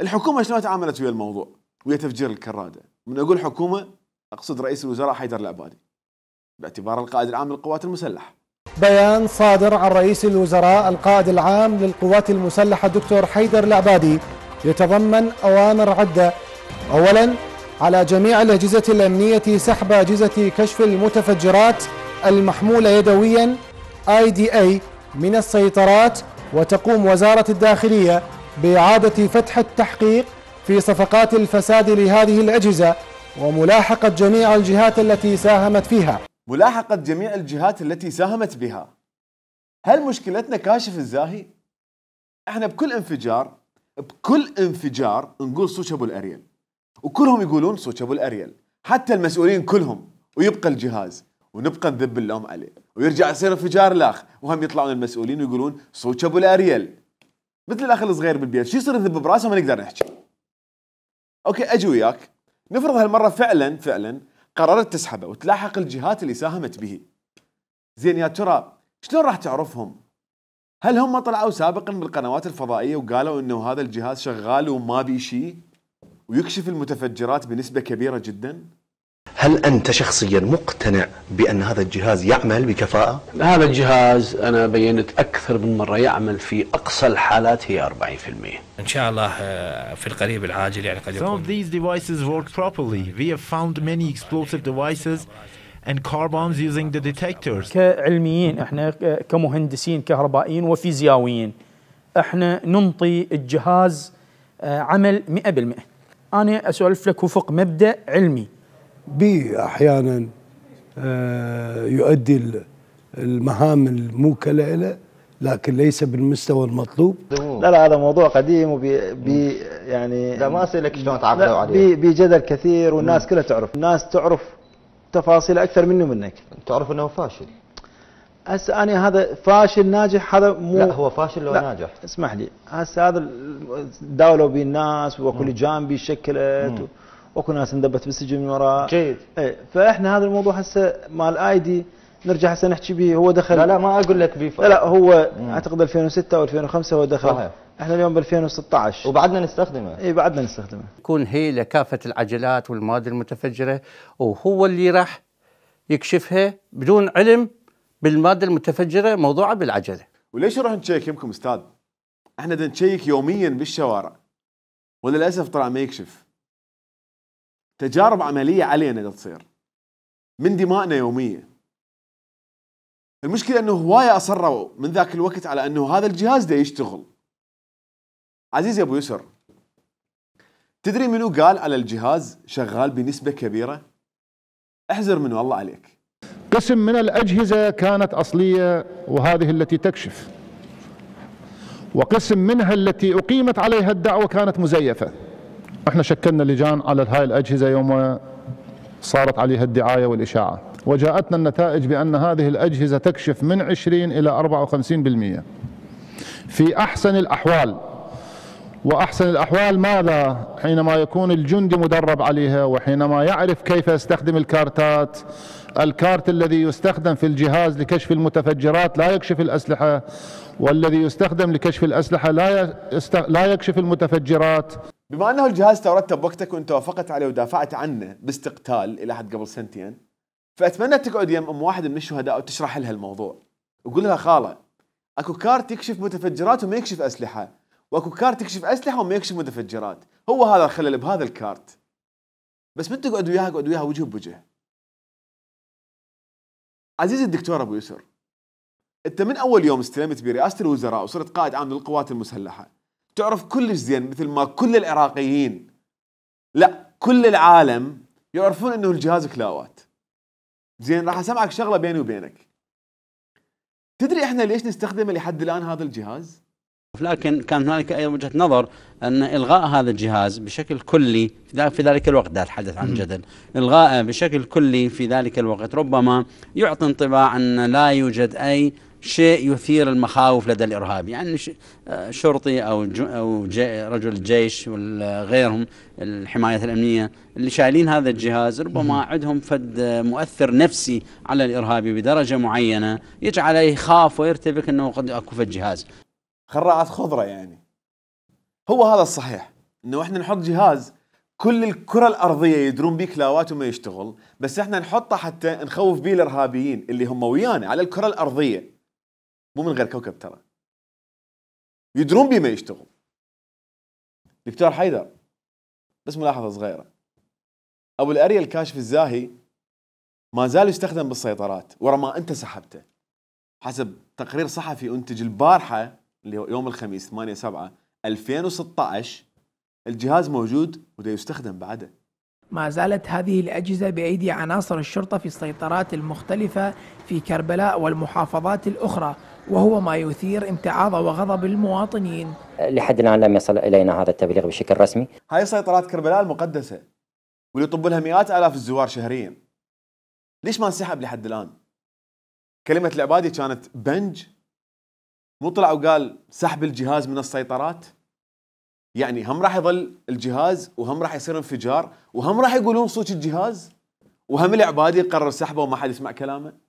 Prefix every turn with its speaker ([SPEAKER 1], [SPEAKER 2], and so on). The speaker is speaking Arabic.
[SPEAKER 1] الحكومه شلون تعاملت ويا الموضوع ويا تفجير الكراده من اقول حكومه اقصد رئيس الوزراء حيدر العبادي باعتباره القائد العام للقوات المسلحه بيان صادر عن رئيس الوزراء القائد العام للقوات المسلحه الدكتور حيدر العبادي يتضمن اوامر عده اولا على جميع الاجهزه الامنيه سحب اجهزه كشف المتفجرات المحموله يدويا اي دي اي من السيطرات وتقوم وزاره الداخليه بإعادة فتح التحقيق في صفقات الفساد لهذه الأجهزة وملاحقة جميع الجهات التي ساهمت فيها ملاحقة جميع الجهات التي ساهمت بها هل مشكلتنا كاشف الزاهي؟ احنا بكل انفجار بكل انفجار نقول سوتش ابو الاريل وكلهم يقولون سوتش ابو الاريل حتى المسؤولين كلهم ويبقى الجهاز ونبقى نذب اللوم عليه ويرجع يصير انفجار لاخ وهم يطلعون المسؤولين ويقولون سوتش ابو الاريل مثل الاخ الصغير بالبيت شو يصير يذب براسه ما نقدر نحكي اوكي اجي وياك نفرض هالمره فعلا فعلا قررت تسحبه وتلاحق الجهات اللي ساهمت به زين يا ترى شلون راح تعرفهم هل هم طلعوا سابقا بالقنوات الفضائيه وقالوا انه هذا الجهاز شغال وما بي شيء ويكشف المتفجرات بنسبه كبيره جدا هل أنت شخصيا مقتنع بأن هذا الجهاز يعمل بكفاءة؟ هذا الجهاز أنا بينت أكثر من مرة يعمل في أقصى الحالات هي 40% إن شاء الله آه، في القريب العاجل يعني قد يكون Some of these devices work properly. We have found many explosive devices and car bombs using the detectors. كعلميين احنا كمهندسين كهربائيين وفيزيائيين احنا ننطي الجهاز آه، عمل 100% انا اسولف لك وفق مبدا علمي بي احيانا آه، يؤدي المهام الموكلة له لكن ليس بالمستوى المطلوب لا لا هذا موضوع قديم وبي بي يعني لا ما اسالك شلون تعاقدوا عليه بجدل كثير والناس كلها تعرف الناس تعرف تفاصيل اكثر مني ومنك تعرف انه فاشل هسه انا هذا فاشل ناجح هذا مو لا هو فاشل لو لا ناجح اسمح لي هسه هذا داولوا بالناس الناس وكل جانب شكلت واكو ناس اندبت بالسجن من وراء جيد اي فاحنا هذا الموضوع هسه مال ايدي نرجع هسه نحكي به هو دخل لا لا ما اقول لك بفرق لا, لا هو مم. اعتقد 2006 او 2005 هو دخل صحيح. احنا اليوم ب 2016 وبعدنا نستخدمه اي بعدنا نستخدمه تكون هي لكافه العجلات والمواد المتفجره وهو اللي راح يكشفها بدون علم بالماده المتفجره موضوعه بالعجله وليش نروح نشيك يمكم استاذ احنا نشيك يوميا بالشوارع وللاسف طلع ما يكشف تجارب عمليه علينا تصير من دمائنا يوميه المشكله انه هوايه اصروا من ذاك الوقت على انه هذا الجهاز ده يشتغل عزيزي ابو يسر تدري منو قال على الجهاز شغال بنسبه كبيره احذر منه الله عليك قسم من الاجهزه كانت اصليه وهذه التي تكشف وقسم منها التي اقيمت عليها الدعوه كانت مزيفه احنا شكلنا لجان على هاي الاجهزه يوم صارت عليها الدعايه والاشاعه وجاءتنا النتائج بان هذه الاجهزه تكشف من 20 الى 54% في احسن الاحوال واحسن الاحوال ماذا حينما يكون الجندي مدرب عليها وحينما يعرف كيف يستخدم الكارتات الكارت الذي يستخدم في الجهاز لكشف المتفجرات لا يكشف الاسلحه والذي يستخدم لكشف الاسلحه لا لا يكشف المتفجرات بما انه الجهاز ترتب وقتك وانت وافقت عليه ودافعت عنه باستقتال الى حد قبل سنتين فاتمنى تقعد يم ام واحد من الشهداء وتشرح لها الموضوع وقول لها خاله اكو كارت يكشف متفجرات وما يكشف اسلحه واكو كارت يكشف اسلحه وما يكشف متفجرات هو هذا الخلل بهذا الكارت بس من تقعد وياها اقعد وياها وجه بوجه عزيزي الدكتور ابو يسر انت من اول يوم استلمت برئاسه الوزراء وصرت قائد عام للقوات المسلحه تعرف كلش زين مثل ما كل العراقيين لا كل العالم يعرفون انه الجهاز كلاوات زين راح اسمعك شغله بيني وبينك تدري احنا ليش نستخدمه لحد الان هذا الجهاز؟ لكن كان هنالك ايضا وجهه نظر ان الغاء هذا الجهاز بشكل كلي في ذلك الوقت ده الحدث عن جدل الغاء بشكل كلي في ذلك الوقت ربما يعطي انطباع ان لا يوجد اي شيء يثير المخاوف لدى الارهاب يعني شرطي او او جي رجل الجيش وغيرهم الحمايات الامنيه اللي شايلين هذا الجهاز ربما عندهم فد مؤثر نفسي على الارهابي بدرجه معينه يجعله يخاف ويرتبك انه قد اكو الجهاز جهاز خراعه خضره يعني هو هذا الصحيح انه احنا نحط جهاز كل الكرة الأرضية يدرون بيه كلاوات وما يشتغل بس احنا نحطه حتى نخوف بيه الإرهابيين اللي هم ويانا على الكرة الأرضية مو من غير كوكب ترى يدرون بما ما يشتغل دكتور حيدر بس ملاحظه صغيره ابو الاريا الكاشف الزاهي ما زال يستخدم بالسيطرات ورا ما انت سحبته حسب تقرير صحفي انتج البارحه اللي هو يوم الخميس 8 7 2016 الجهاز موجود وده يستخدم بعده ما زالت هذه الأجهزة بأيدي عناصر الشرطة في السيطرات المختلفة في كربلاء والمحافظات الأخرى وهو ما يثير امتعاض وغضب المواطنين لحد الآن لم يصل إلينا هذا التبليغ بشكل رسمي هاي سيطرات كربلاء المقدسة واللي يطب لها مئات آلاف الزوار شهريا ليش ما انسحب لحد الآن؟ كلمة العبادي كانت بنج مو طلع وقال سحب الجهاز من السيطرات يعني هم راح يظل الجهاز وهم راح يصير انفجار وهم راح يقولون صوت الجهاز وهم العبادي قرر سحبه وما حد يسمع كلامه